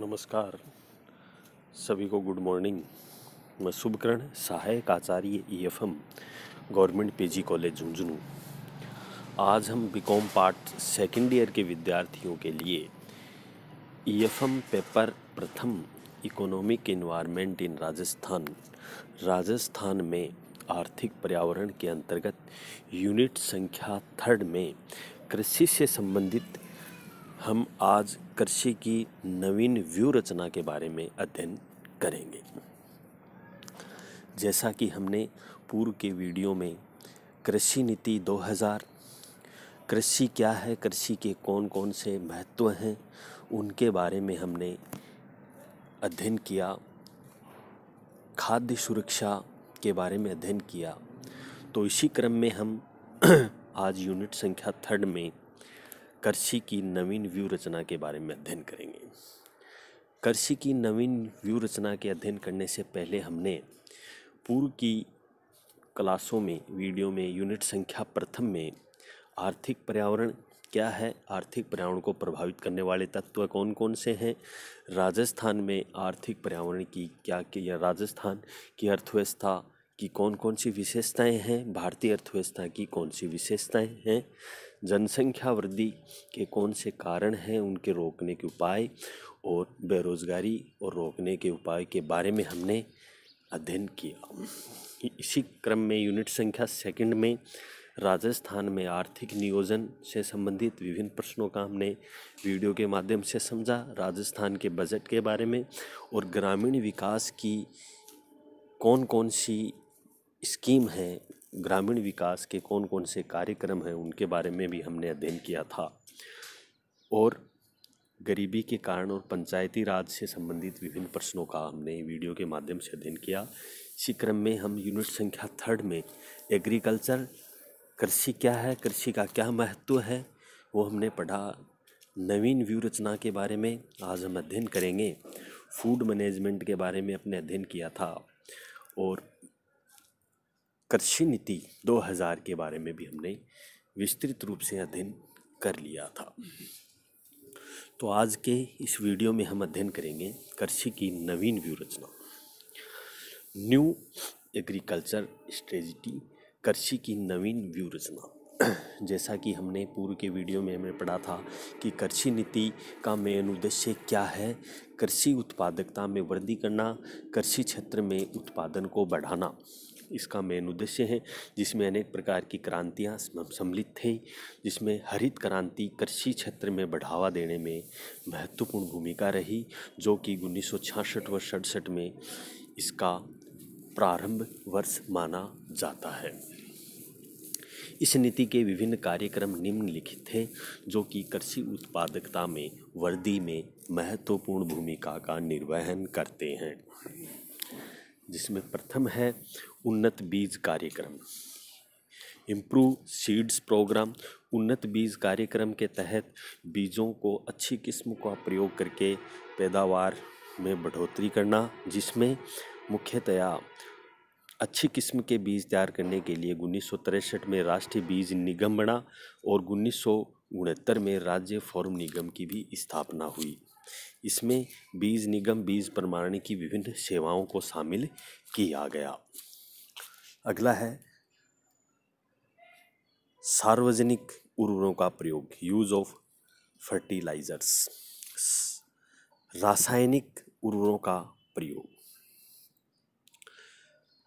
नमस्कार सभी को गुड मॉर्निंग मैं शुभकर्ण सहायक आचार्य E F M government P G college Jhunjhunu आज हम बीकॉम पार्ट सेकेंड ईयर के विद्यार्थियों के लिए ई एफ एम पेपर प्रथम economic environment in Rajasthan Rajasthan में आर्थिक पर्यावरण के अंतर्गत यूनिट संख्या थर्ड में कृषि से संबंधित हम आज कृषि की नवीन व्यू रचना के बारे में अध्ययन करेंगे जैसा कि हमने पूर्व के वीडियो में कृषि नीति 2000 कृषि क्या है कृषि के कौन कौन से महत्व हैं उनके बारे में हमने अध्ययन किया खाद्य सुरक्षा के बारे में अध्ययन किया तो इसी क्रम में हम आज यूनिट संख्या थर्ड में कृषि की नवीन व्यू रचना के बारे में अध्ययन करेंगे कृषि की नवीन व्यू रचना के अध्ययन करने से पहले हमने पूर्व की क्लासों में वीडियो में यूनिट संख्या प्रथम में आर्थिक पर्यावरण क्या है आर्थिक पर्यावरण को प्रभावित करने वाले तत्व कौन कौन से हैं राजस्थान में आर्थिक पर्यावरण की क्या क्या राजस्थान की अर्थव्यवस्था कि कौन कौन सी विशेषताएं हैं भारतीय अर्थव्यवस्था की कौन सी विशेषताएं हैं जनसंख्या वृद्धि के कौन से कारण हैं उनके रोकने के उपाय और बेरोज़गारी और रोकने के उपाय के बारे में हमने अध्ययन किया इसी क्रम में यूनिट संख्या सेकंड में राजस्थान में आर्थिक नियोजन से संबंधित विभिन्न प्रश्नों का हमने वीडियो के माध्यम से समझा राजस्थान के बजट के बारे में और ग्रामीण विकास की कौन कौन सी स्कीम है ग्रामीण विकास के कौन कौन से कार्यक्रम हैं उनके बारे में भी हमने अध्ययन किया था और गरीबी के कारण और पंचायती राज से संबंधित विभिन्न प्रश्नों का हमने वीडियो के माध्यम से अध्ययन किया इसी क्रम में हम यूनिट संख्या थर्ड में एग्रीकल्चर कृषि क्या है कृषि का क्या महत्व है वो हमने पढ़ा नवीन व्यू रचना के बारे में आज हम अध्ययन करेंगे फूड मैनेजमेंट के बारे में अपने अध्ययन किया था और कृषि नीति 2000 के बारे में भी हमने विस्तृत रूप से अध्ययन कर लिया था तो आज के इस वीडियो में हम अध्ययन करेंगे कृषि की नवीन व्यूरचना न्यू एग्रीकल्चर स्ट्रेजिटी कृषि की नवीन व्यूरचना जैसा कि हमने पूर्व के वीडियो में हमने पढ़ा था कि कृषि नीति का मेन उद्देश्य क्या है कृषि उत्पादकता में वृद्धि करना कृषि क्षेत्र में उत्पादन को बढ़ाना इसका मेन उद्देश्य है जिसमें अनेक प्रकार की क्रांतियाँ सम्मिलित थी जिसमें हरित क्रांति कृषि क्षेत्र में बढ़ावा देने में महत्वपूर्ण भूमिका रही जो कि उन्नीस व सड़सठ में इसका प्रारंभ वर्ष माना जाता है इस नीति के विभिन्न कार्यक्रम निम्नलिखित थे जो कि कृषि उत्पादकता में वृद्धि में महत्वपूर्ण भूमिका का निर्वहन करते हैं जिसमें प्रथम है उन्नत बीज कार्यक्रम इम्प्रूव सीड्स प्रोग्राम उन्नत बीज कार्यक्रम के तहत बीजों को अच्छी किस्म का प्रयोग करके पैदावार में बढ़ोतरी करना जिसमें मुख्यतया अच्छी किस्म के बीज तैयार करने के लिए उन्नीस में राष्ट्रीय बीज निगम बना और उन्नीस में राज्य फॉर्म निगम की भी स्थापना हुई इसमें बीज निगम बीज प्रमाणन की विभिन्न सेवाओं को शामिल किया गया अगला है सार्वजनिक उर्वरों का प्रयोग यूज ऑफ फर्टिलाइजर्स रासायनिक उर्वरों का प्रयोग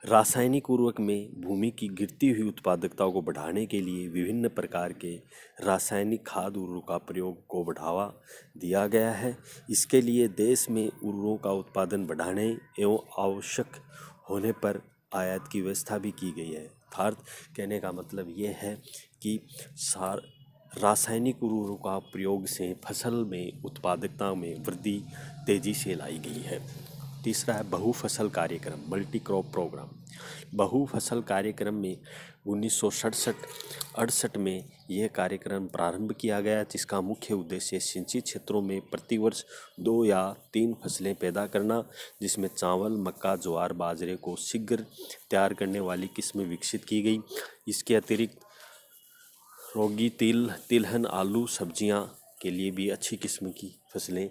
रासायनिक उर्वरक में भूमि की गिरती हुई उत्पादकता को बढ़ाने के लिए विभिन्न प्रकार के रासायनिक खाद उर्वरकों का प्रयोग को बढ़ावा दिया गया है इसके लिए देश में उर्वरकों का उत्पादन बढ़ाने एवं आवश्यक होने पर आयात की व्यवस्था भी की गई है अर्थात कहने का मतलब ये है कि सार रासायनिक उर्वरकों का प्रयोग से फसल में उत्पादकता में वृद्धि तेज़ी से लाई गई है तीसरा है बहुफसल कार्यक्रम मल्टी क्रॉप प्रोग्राम बहुफसल कार्यक्रम में उन्नीस सौ अड़सठ में यह कार्यक्रम प्रारंभ किया गया जिसका मुख्य उद्देश्य सिंचित क्षेत्रों में प्रतिवर्ष दो या तीन फसलें पैदा करना जिसमें चावल मक्का ज्वार बाजरे को शीघ्र तैयार करने वाली किस्में विकसित की गई इसके अतिरिक्त रोगी तिल तिलहन आलू सब्जियां के लिए भी अच्छी किस्म की फसलें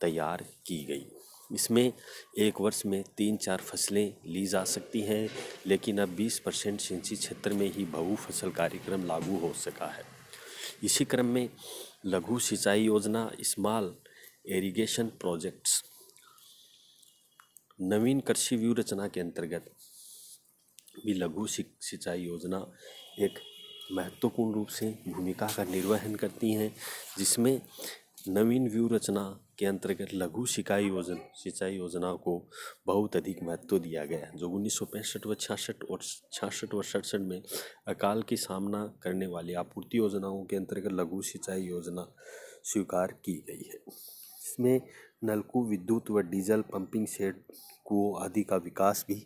तैयार की गई इसमें एक वर्ष में तीन चार फसलें ली जा सकती हैं लेकिन अब 20 परसेंट सिंची क्षेत्र में ही बहु फसल कार्यक्रम लागू हो सका है इसी क्रम में लघु सिंचाई योजना स्मॉल एरीगेशन प्रोजेक्ट्स नवीन कृषि व्यू रचना के अंतर्गत भी लघु सिंचाई योजना एक महत्वपूर्ण रूप से भूमिका का निर्वहन करती हैं जिसमें नवीन व्यू रचना के अंतर्गत लघु सिंचाई योजना सिंचाई योजना को बहुत अधिक महत्व दिया गया है जो उन्नीस सौ पैंसठ व छियासठ और छियासठ व सड़सठ में अकाल की सामना करने वाली आपूर्ति योजनाओं के अंतर्गत लघु सिंचाई योजना स्वीकार की गई है इसमें नलकू विद्युत व डीजल पंपिंग सेट कुओं आदि का विकास भी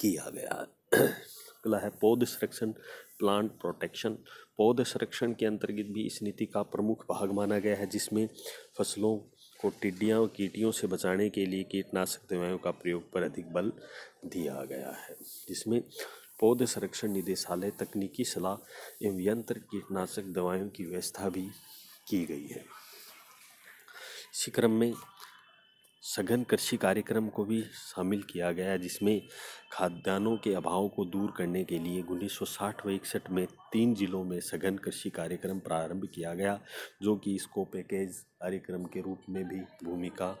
किया गया अगला है पौध संरक्षण प्लांट प्रोटेक्शन पौध संरक्षण के अंतर्गत भी इस नीति का प्रमुख भाग माना गया है जिसमें फसलों को टिड्डियाँ और कीटियों से बचाने के लिए कीटनाशक दवाओं का प्रयोग पर अधिक बल दिया गया है जिसमें पौध संरक्षण निदेशालय तकनीकी सलाह एवं यंत्र कीटनाशक दवाओं की व्यवस्था भी की गई है इसी क्रम में सघन कृषि कार्यक्रम को भी शामिल किया गया जिसमें खाद्यान्नों के अभाव को दूर करने के लिए उन्नीस सौ साठ व इकसठ में तीन जिलों में सघन कृषि कार्यक्रम प्रारंभ किया गया जो कि इसको पैकेज कार्यक्रम के रूप में भी भूमिका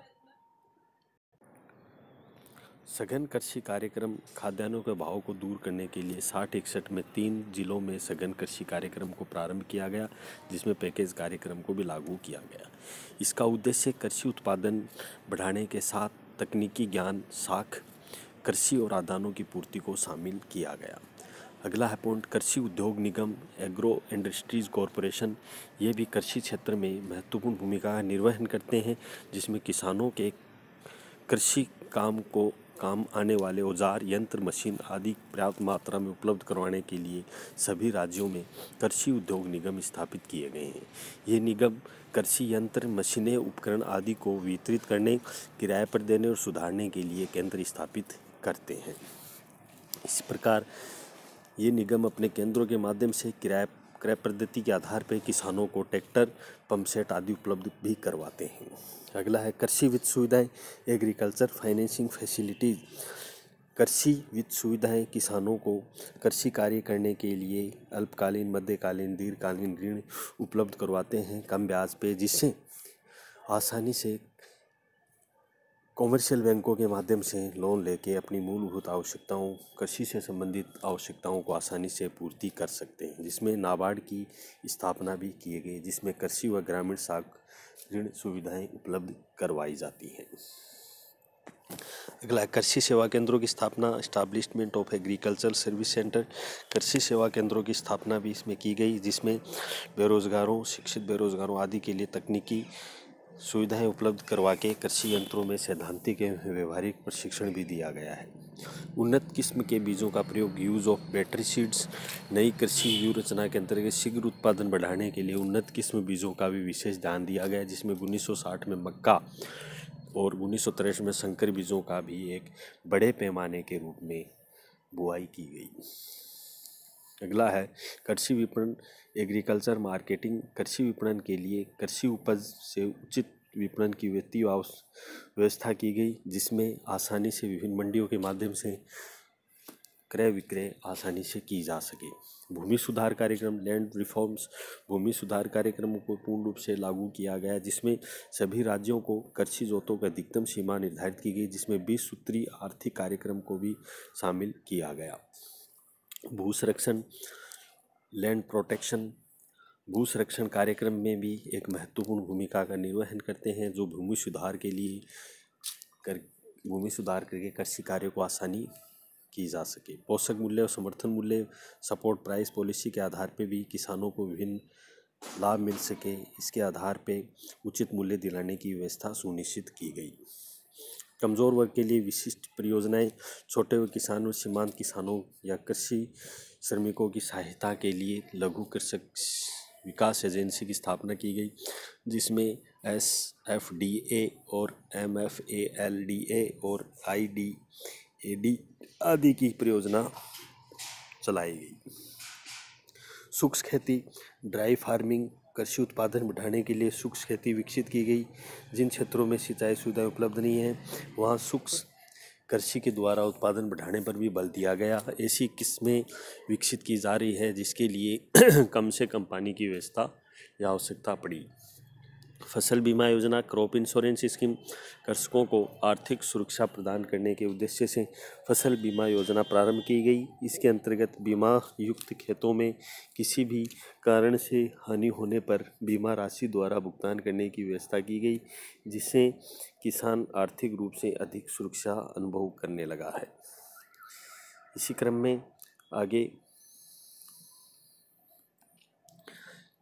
सघन कृषि कार्यक्रम खाद्यान्नों के भाव को दूर करने के लिए साठ इकसठ में तीन जिलों में सघन कृषि कार्यक्रम को प्रारंभ किया गया जिसमें पैकेज कार्यक्रम को भी लागू किया गया इसका उद्देश्य कृषि उत्पादन बढ़ाने के साथ तकनीकी ज्ञान साख कृषि और आदानों की पूर्ति को शामिल किया गया अगला है पॉइंट कृषि उद्योग निगम एग्रो इंडस्ट्रीज़ कॉरपोरेशन ये भी कृषि क्षेत्र में महत्वपूर्ण भूमिका निर्वहन करते हैं जिसमें किसानों के कृषि काम को काम आने वाले औजार यंत्र मशीन आदि पर्याप्त मात्रा में उपलब्ध करवाने के लिए सभी राज्यों में कृषि उद्योग निगम स्थापित किए गए हैं ये निगम कृषि यंत्र मशीनें उपकरण आदि को वितरित करने किराए पर देने और सुधारने के लिए केंद्र स्थापित करते हैं इस प्रकार ये निगम अपने केंद्रों के माध्यम से किराए क्रय पद्धति के आधार पर किसानों को ट्रैक्टर पंपसेट आदि उपलब्ध भी करवाते हैं अगला है कृषि वित्त सुविधाएं एग्रीकल्चर फाइनेंसिंग फैसिलिटीज़ कृषि वित्त सुविधाएं किसानों को कृषि कार्य करने के लिए अल्पकालीन मध्यकालीन दीर्घकालीन ऋण उपलब्ध करवाते हैं कम ब्याज पे जिससे आसानी से कॉमर्शियल बैंकों के माध्यम से लोन लेके अपनी मूलभूत आवश्यकताओं कृषि से संबंधित आवश्यकताओं को आसानी से पूर्ति कर सकते हैं जिसमें नाबार्ड की स्थापना भी किए गई जिसमें कृषि व ग्रामीण साख ऋण सुविधाएं उपलब्ध करवाई जाती हैं अगला कृषि सेवा केंद्रों की स्थापना establishment of agriculture service centre कृषि सेवा केंद्रों की स्थापना भी इसमें की गई जिसमें बेरोज़गारों शिक्षित बेरोज़गारों आदि के लिए तकनीकी सुविधाएं उपलब्ध करवा के कृषि यंत्रों में सैद्धांतिक एवं व्यवहारिक प्रशिक्षण भी दिया गया है उन्नत किस्म के बीजों का प्रयोग यूज़ ऑफ बैटरी सीड्स नई कृषि व्यूरचना के अंतर्गत शीघ्र उत्पादन बढ़ाने के लिए उन्नत किस्म बीजों का भी विशेष ध्यान दिया गया जिसमें उन्नीस में मक्का और उन्नीस में संकर बीजों का भी एक बड़े पैमाने के रूप में बुआई की गई अगला है कृषि विपणन एग्रीकल्चर मार्केटिंग कृषि विपणन के लिए कृषि उपज से उचित विपणन की वित्तीय व्यवस्था की गई जिसमें आसानी से विभिन्न मंडियों के माध्यम से क्रय विक्रय आसानी से की जा सके भूमि सुधार कार्यक्रम लैंड रिफॉर्म्स भूमि सुधार कार्यक्रमों को पूर्ण रूप से लागू किया गया जिसमें सभी राज्यों को कृषि जोतों का अधिकतम सीमा निर्धारित की गई जिसमें बीस सूत्री आर्थिक कार्यक्रम को भी शामिल किया गया भू संरक्षण लैंड प्रोटेक्शन भू संरक्षण कार्यक्रम में भी एक महत्वपूर्ण भूमिका का निर्वहन करते हैं जो भूमि सुधार के लिए कर भूमि सुधार करके कृषि कार्यों को आसानी की जा सके पोषक मूल्य और समर्थन मूल्य सपोर्ट प्राइस पॉलिसी के आधार पर भी किसानों को विभिन्न लाभ मिल सके इसके आधार पर उचित मूल्य दिलाने की व्यवस्था सुनिश्चित की गई कमज़ोर वर्ग के लिए विशिष्ट परियोजनाएं छोटे किसानों सीमांत किसानों या कृषि श्रमिकों की सहायता के लिए लघु कृषक विकास एजेंसी की स्थापना की गई जिसमें एस एफ डी ए और M F A L D A और आई डी ए डी आदि की परियोजना चलाई गई सूक्ष्म खेती ड्राई फार्मिंग कृषि उत्पादन बढ़ाने के लिए शुष्क खेती विकसित की गई जिन क्षेत्रों में सिंचाई सुविधाएं उपलब्ध नहीं है वहाँ शुष्क कृषि के द्वारा उत्पादन बढ़ाने पर भी बल दिया गया ऐसी किस्में विकसित की जा रही है जिसके लिए कम से कम पानी की व्यवस्था या आवश्यकता पड़ी फसल बीमा योजना क्रॉप इंश्योरेंस स्कीम कृषकों को आर्थिक सुरक्षा प्रदान करने के उद्देश्य से फसल बीमा योजना प्रारंभ की गई इसके अंतर्गत बीमा युक्त खेतों में किसी भी कारण से हानि होने पर बीमा राशि द्वारा भुगतान करने की व्यवस्था की गई जिससे किसान आर्थिक रूप से अधिक सुरक्षा अनुभव करने लगा है इसी क्रम में आगे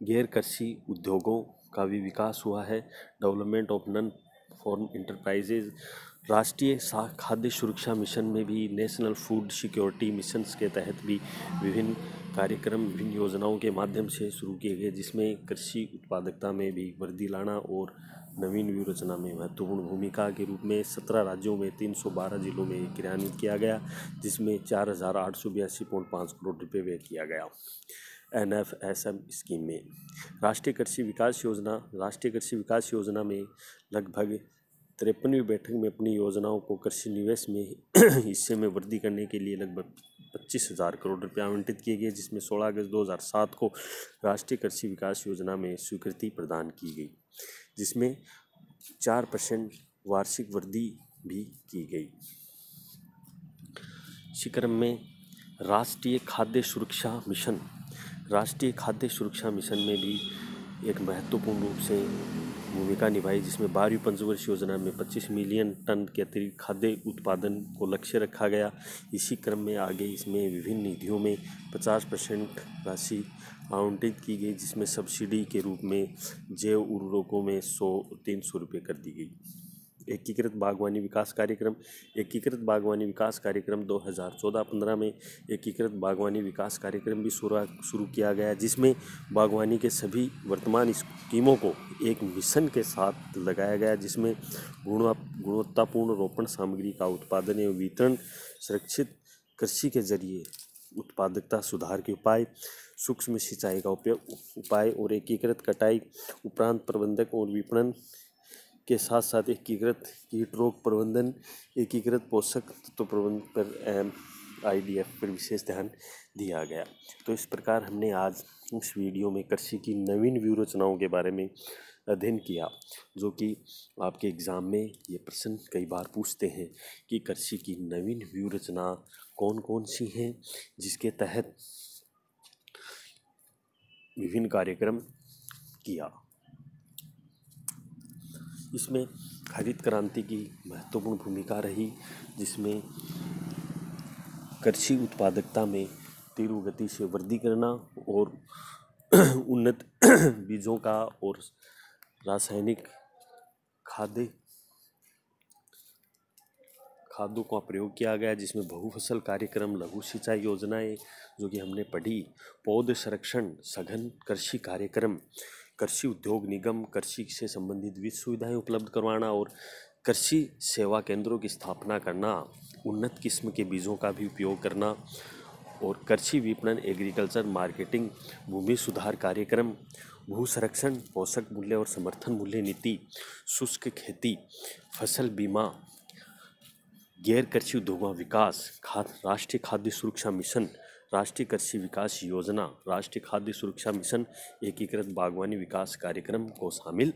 गैर कृषि उद्योगों का भी विकास हुआ है development of non farm enterprises राष्ट्रीय खाद्य सुरक्षा मिशन में भी नेशनल फूड सिक्योरिटी मिशन के तहत भी विभिन्न कार्यक्रम विभिन्न योजनाओं के माध्यम से शुरू किए गए जिसमें कृषि उत्पादकता में भी वृद्धि लाना और नवीन व्यूरचना में महत्वपूर्ण भूमिका के रूप में सत्रह राज्यों में तीन सौ बारह जिलों में क्रियान्वित किया गया जिसमें चार हज़ार आठ सौ बयासी पॉइंट पाँच करोड़ रुपये व्यय किया गया N F S M scheme में राष्ट्रीय कृषि विकास योजना राष्ट्रीय कृषि विकास योजना में लगभग तिरपनवीं बैठक में अपनी योजनाओं को कृषि निवेश में हिस्से में वृद्धि करने के लिए लगभग पच्चीस हज़ार करोड़ रुपये आवंटित किए गए जिसमें 16 अगस्त 2007 को राष्ट्रीय कृषि विकास योजना में स्वीकृति प्रदान की गई जिसमें चार परसेंट वार्षिक वृद्धि भी की गई इसी क्रम में राष्ट्रीय खाद्य सुरक्षा मिशन राष्ट्रीय खाद्य सुरक्षा मिशन में भी एक महत्वपूर्ण रूप से भूमिका निभाई जिसमें बारहवीं पंचवर्ष योजना में 25 मिलियन टन के अतिरिक्त खाद्य उत्पादन को लक्ष्य रखा गया इसी क्रम में आगे इसमें विभिन्न निधियों में 50 परसेंट राशि आवंटित की गई जिसमें सब्सिडी के रूप में जैव उर्वरकों में सौ तीन सौ रुपये कर दी गई एकीकृत बागवानी विकास कार्यक्रम एकीकृत बागवानी विकास कार्यक्रम 2014-15 में एकीकृत बागवानी विकास कार्यक्रम भी शुरू किया गया जिसमें बागवानी के सभी वर्तमान स्कीमों को एक मिशन के साथ लगाया गया जिसमें गुणवा गुणवत्तापूर्ण रोपण सामग्री का उत्पादन एवं वितरण सुरक्षित कृषि के जरिए उत्पादकता सुधार के उपाय सूक्ष्म सिंचाई का उपयोग उपाय और एकीकृत कटाई उपरांत प्रबंधक और विपणन के साथ साथ एकीकृत कीट रोग प्रबंधन एकीकृत पोषक तत्व प्रबंधन पर आईडीएफ पर विशेष ध्यान दिया गया तो इस प्रकार हमने आज इस वीडियो में कृषि की नवीन व्यूह के बारे में अध्ययन किया जो कि आपके एग्ज़ाम में ये प्रश्न कई बार पूछते हैं कि कृषि की नवीन व्यूरचना कौन कौन सी हैं जिसके तहत विभिन्न कार्यक्रम किया इसमें हरित क्रांति की महत्वपूर्ण भूमिका रही जिसमें कृषि उत्पादकता में तीव्र गति से वृद्धि करना और उन्नत बीजों का और रासायनिक खाद्य खादों का प्रयोग किया गया जिसमें बहुफसल कार्यक्रम लघु सिंचाई योजनाएं जो कि हमने पढ़ी पौध संरक्षण सघन कृषि कार्यक्रम कृषि उद्योग निगम कृषि से संबंधित वित्त सुविधाएं उपलब्ध करवाना और कृषि सेवा केंद्रों की स्थापना करना उन्नत किस्म के बीजों का भी उपयोग करना और कृषि विपणन एग्रीकल्चर मार्केटिंग भूमि सुधार कार्यक्रम भू संरक्षण पोषक मूल्य और समर्थन मूल्य नीति शुष्क खेती फसल बीमा गैर कृषि उद्योगों विकास खाद राष्ट्रीय खाद्य सुरक्षा मिशन राष्ट्रीय कृषि विकास योजना राष्ट्रीय खाद्य सुरक्षा मिशन एकीकृत बागवानी विकास कार्यक्रम को शामिल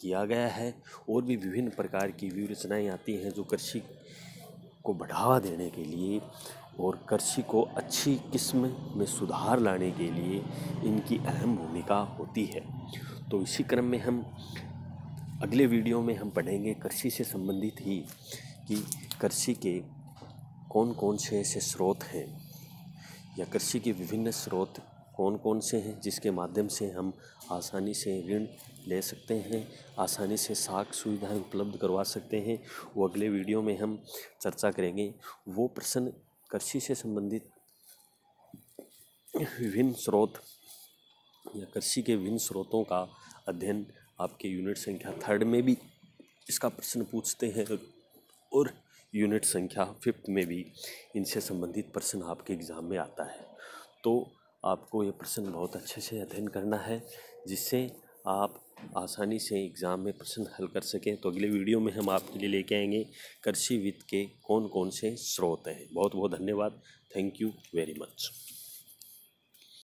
किया गया है और भी विभिन्न प्रकार की व्यूरचनाएँ आती हैं जो कृषि को बढ़ावा देने के लिए और कृषि को अच्छी किस्म में सुधार लाने के लिए इनकी अहम भूमिका होती है तो इसी क्रम में हम अगले वीडियो में हम पढ़ेंगे कृषि से संबंधित ही कि कृषि के कौन कौन से ऐसे स्रोत हैं या कृषि के विभिन्न स्रोत कौन कौन से हैं जिसके माध्यम से हम आसानी से ऋण ले सकते हैं आसानी से साख सुविधाएं उपलब्ध करवा सकते हैं वो अगले वीडियो में हम चर्चा करेंगे वो प्रश्न कृषि से संबंधित विभिन्न स्रोत या कृषि के विभिन्न स्रोतों का अध्ययन आपके यूनिट संख्या थर्ड में भी इसका प्रश्न पूछते हैं और यूनिट संख्या फिफ्थ में भी इनसे संबंधित प्रश्न आपके एग्ज़ाम में आता है तो आपको ये प्रश्न बहुत अच्छे से अध्ययन करना है जिससे आप आसानी से एग्ज़ाम में प्रश्न हल कर सकें तो अगले वीडियो में हम आपके लिए लेके आएंगे कृषि वित्त के कौन कौन से स्रोत हैं बहुत बहुत धन्यवाद थैंक यू वेरी मच